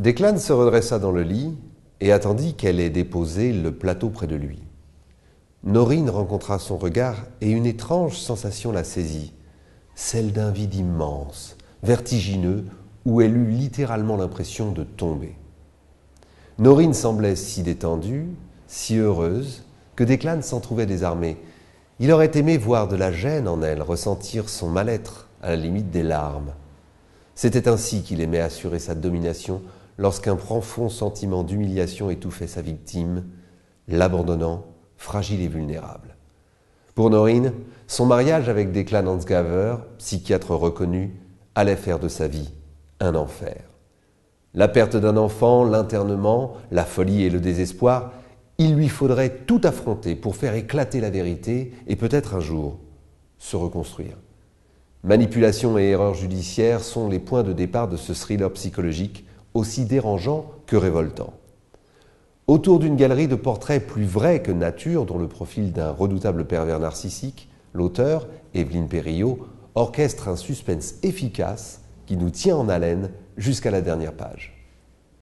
Declan se redressa dans le lit et attendit qu'elle ait déposé le plateau près de lui. Norine rencontra son regard et une étrange sensation la saisit, celle d'un vide immense, vertigineux, où elle eut littéralement l'impression de tomber. Norine semblait si détendue, si heureuse, que Declan s'en trouvait désarmé. Il aurait aimé voir de la gêne en elle, ressentir son mal-être, à la limite des larmes. C'était ainsi qu'il aimait assurer sa domination lorsqu'un profond sentiment d'humiliation étouffait sa victime, l'abandonnant, fragile et vulnérable. Pour Norine, son mariage avec Declan Hansgaver, psychiatre reconnu, allait faire de sa vie un enfer. La perte d'un enfant, l'internement, la folie et le désespoir, il lui faudrait tout affronter pour faire éclater la vérité et peut-être un jour se reconstruire. Manipulation et erreurs judiciaires sont les points de départ de ce thriller psychologique aussi dérangeant que révoltant. Autour d'une galerie de portraits plus vrais que nature, dont le profil d'un redoutable pervers narcissique, l'auteur, Evelyne Perriot, orchestre un suspense efficace qui nous tient en haleine jusqu'à la dernière page.